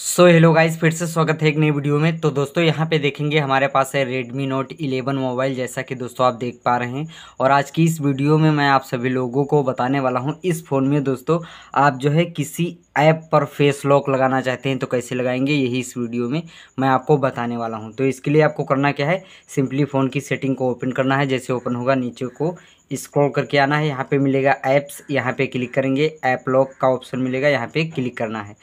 so hello guys फिर से स्वागत है एक नई वीडियो में तो दोस्तों यहाँ पे देखेंगे हमारे पास है Redmi Note 11 मोबाइल जैसा कि दोस्तों आप देख पा रहे हैं और आज की इस वीडियो में मैं आप सभी लोगों को बताने वाला हूँ इस फ़ोन में दोस्तों आप जो है किसी ऐप पर फेस लॉक लगाना चाहते हैं तो कैसे लगाएंगे यही इस वीडियो में मैं आपको बताने वाला हूं तो इसके लिए आपको करना क्या है सिंपली फ़ोन की सेटिंग को ओपन करना है जैसे ओपन होगा नीचे को स्क्रॉल करके आना है यहाँ पे मिलेगा ऐप्स यहाँ पे क्लिक करेंगे ऐप लॉक का ऑप्शन मिलेगा यहाँ पे क्लिक करना है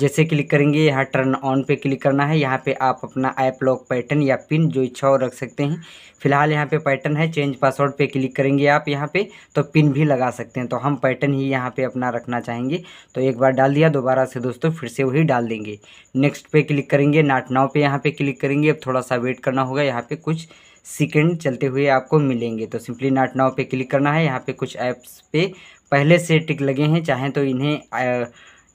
जैसे क्लिक करेंगे यहाँ टर्न ऑन पे क्लिक करना है यहाँ पे आप अपना ऐप लॉक पैटर्न या पिन जो इच्छा हो रख सकते हैं फिलहाल यहाँ पे पैटर्न है चेंज पासवर्ड पे क्लिक करेंगे आप यहाँ पे तो पिन भी लगा सकते हैं तो हम पैटर्न ही यहाँ पे अपना रखना चाहेंगे तो एक बार डाल दिया दोबारा से दोस्तों फिर से वही डाल देंगे नेक्स्ट पे क्लिक करेंगे नाट नाव पे यहाँ पे क्लिक करेंगे अब थोड़ा सा वेट करना होगा यहाँ पे कुछ सेकंड चलते हुए आपको मिलेंगे तो सिंपली नाट नाव पे क्लिक करना है यहाँ पे कुछ ऐप्स पे पहले से टिक लगे हैं चाहें तो इन्हें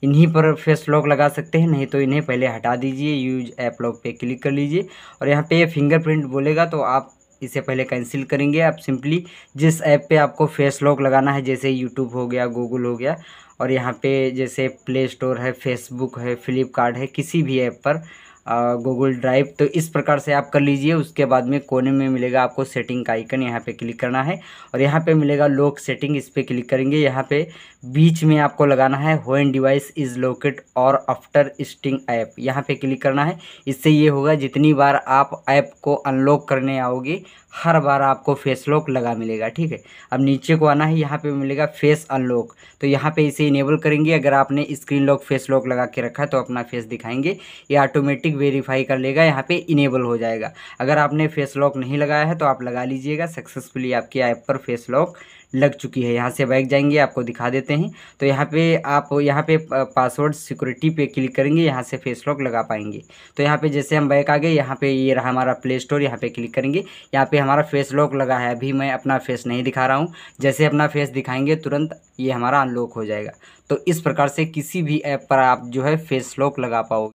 इन्हीं पर फेस लॉक लगा सकते हैं नहीं तो इन्हें पहले हटा दीजिए यूज ऐप लॉक पे क्लिक कर लीजिए और यहाँ पे ये फिंगरप्रिंट बोलेगा तो आप इसे पहले कैंसिल करेंगे आप सिंपली जिस ऐप पे आपको फेस लॉक लगाना है जैसे यूट्यूब हो गया गूगल हो गया और यहाँ पे जैसे प्ले स्टोर है फेसबुक है फ्लिपकार्ट है किसी भी ऐप पर गूगल ड्राइव तो इस प्रकार से आप कर लीजिए उसके बाद में कोने में मिलेगा आपको सेटिंग का आइकन यहाँ पे क्लिक करना है और यहाँ पे मिलेगा लोक सेटिंग इस पर क्लिक करेंगे यहाँ पे बीच में आपको लगाना है होन डिवाइस इज़ लोकेट और आफ्टर स्टिंग ऐप यहाँ पे क्लिक करना है इससे ये होगा जितनी बार आप ऐप को अनलॉक करने आओगे हर बार आपको फेस लॉक लगा मिलेगा ठीक है अब नीचे को आना है यहाँ पे मिलेगा फेस अनलॉक तो यहाँ पे इसे इनेबल करेंगे अगर आपने स्क्रीन लॉक फेस लॉक लगा के रखा तो अपना फेस दिखाएंगे ये ऑटोमेटिक वेरीफाई कर लेगा यहाँ पे इनेबल हो जाएगा अगर आपने फेस लॉक नहीं लगाया है तो आप लगा लीजिएगा सक्सेसफुली आपके ऐप पर फेस लॉक लग चुकी है यहाँ से बैग जाएंगे आपको दिखा देते हैं तो यहाँ पे आप यहाँ पे पासवर्ड सिक्योरिटी पे क्लिक करेंगे यहाँ से फेस लॉक लगा पाएंगे तो यहाँ पे जैसे हम बैग आ गए यहाँ पे ये रहा हमारा प्ले स्टोर यहाँ पे क्लिक करेंगे यहाँ पे हमारा फेस लॉक लगा है अभी मैं अपना फेस नहीं दिखा रहा हूँ जैसे अपना फेस दिखाएंगे तुरंत ये हमारा अनलॉक हो जाएगा तो इस प्रकार से किसी भी ऐप पर आप जो है फेस लॉक लगा पाओगे